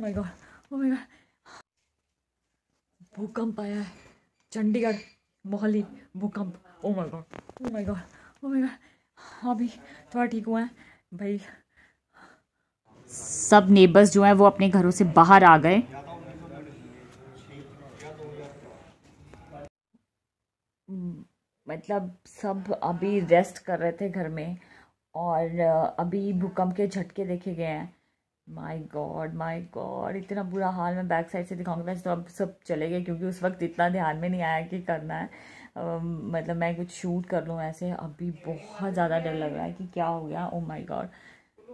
my god oh my god भूकंप आया है चंडीगढ़ मोहाली भूकंप oh my god oh my god oh my god अभी थोड़ा ठीक हुआ है भाई सब नेबर्स जो हैं वो अपने घरों से बाहर आ गए मतलब सब अभी रेस्ट कर रहे थे घर में और अभी भूकंप के झटके देखे गए हैं माय गॉड माय गॉड इतना बुरा हाल मैं बैक साइड से दिखाऊंगी वैसे तो अब सब चले गए क्योंकि उस वक्त इतना ध्यान में नहीं आया कि करना है आ, मतलब मैं कुछ शूट कर लूँ ऐसे अभी बहुत ज़्यादा डर लग रहा है कि क्या हो गया ओ माय गॉड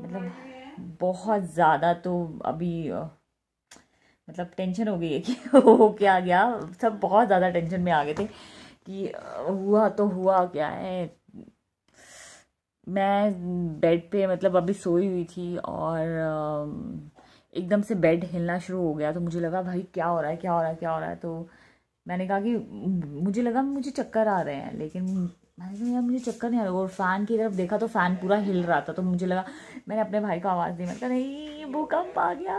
मतलब बहुत ज़्यादा तो अभी मतलब टेंशन हो गई है कि हो क्या गया सब बहुत ज़्यादा टेंशन में आ गए थे कि हुआ तो हुआ क्या है मैं बेड पे मतलब अभी सोई हुई थी और एकदम से बेड हिलना शुरू हो गया तो मुझे लगा भाई क्या हो रहा है क्या हो रहा है क्या हो रहा है तो मैंने कहा कि मुझे लगा मुझे चक्कर आ रहे हैं लेकिन मैंने कहा यार मुझे चक्कर नहीं आ रहा और फ़ैन की तरफ देखा तो फ़ैन पूरा हिल रहा था तो मुझे लगा मैंने अपने भाई को आवाज़ दी मैंने कहा नहीं भूकंप आ गया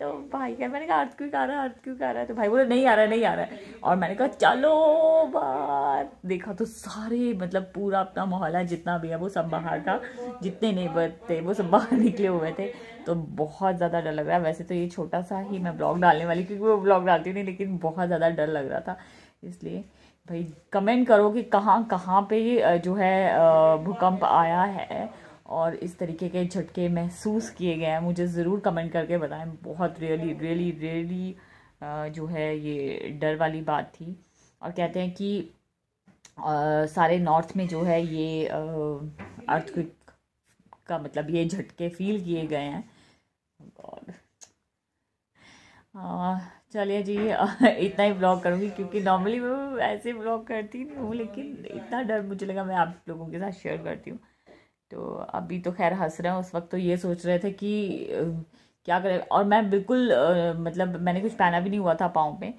तो भाई क्या मैंने कहा अर्थ क्यों आ रहा है अर्थ क्यों आ रहा है तो भाई बोला नहीं आ रहा है नहीं आ रहा है और मैंने कहा चलो बाहर देखा तो सारे मतलब पूरा अपना मोहल्ला जितना भी है वो सब बाहर था जितने नेबर थे वो सब बाहर निकले हुए थे तो बहुत ज़्यादा डर लग रहा है वैसे तो ये छोटा सा ही मैं ब्लॉग डालने वाली क्योंकि वो ब्लॉग डालती नहीं लेकिन बहुत ज़्यादा डर लग रहा था इसलिए भाई कमेंट करो कि कहाँ कहाँ पे जो है भूकंप आया है और इस तरीके के झटके महसूस किए गए हैं मुझे ज़रूर कमेंट करके बताएं बहुत रियली रियली रियली जो है ये डर वाली बात थी और कहते हैं कि आ, सारे नॉर्थ में जो है ये अर्थक्विक का मतलब ये झटके फील किए गए हैं oh चलिए जी इतना ही ब्लॉग करूँगी क्योंकि नॉर्मली मैं ऐसे ब्लॉग करती नहीं हूँ लेकिन इतना डर मुझे लगा मैं आप लोगों के साथ शेयर करती हूँ तो अभी तो खैर हंस रहे हैं उस वक्त तो ये सोच रहे थे कि क्या करें और मैं बिल्कुल मतलब मैंने कुछ पहना भी नहीं हुआ था पाँव पे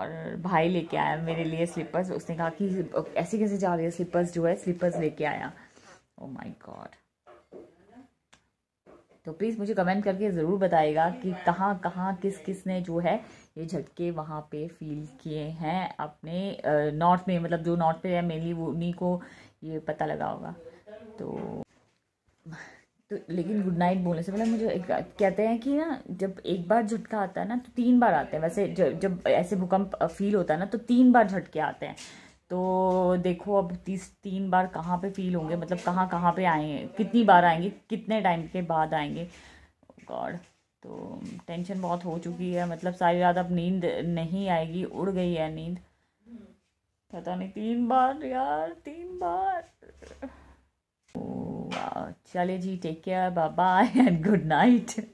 और भाई लेके आया मेरे लिए स्लीपर्स उसने कहा कि ऐसे कैसे जा रही है स्लीपर्स जो है स्लीपर्स लेके आया ओ माई गॉड तो प्लीज़ मुझे कमेंट करके ज़रूर बताएगा कि कहाँ कहाँ किस किस ने जो है ये झटके वहाँ पे फील किए हैं अपने नॉर्थ में मतलब जो नॉर्थ पे है मेनली वो उन्हीं को ये पता लगा होगा तो तो लेकिन गुड नाइट बोलने से पहले मुझे एक कहते हैं कि ना जब एक बार झटका आता है ना तो तीन बार आते हैं वैसे जब जब ऐसे भूकंप फील होता है ना तो तीन बार झटके आते हैं तो देखो अब तीस तीन बार कहाँ पे फील होंगे मतलब कहाँ कहाँ पे आएंगे कितनी बार आएंगे कितने टाइम के बाद आएंगे गॉड oh तो टेंशन बहुत हो चुकी है मतलब सारी रात अब नींद नहीं आएगी उड़ गई है नींद पता नहीं तीन बार यार तीन बार oh, चलिए जी take care bye bye and good night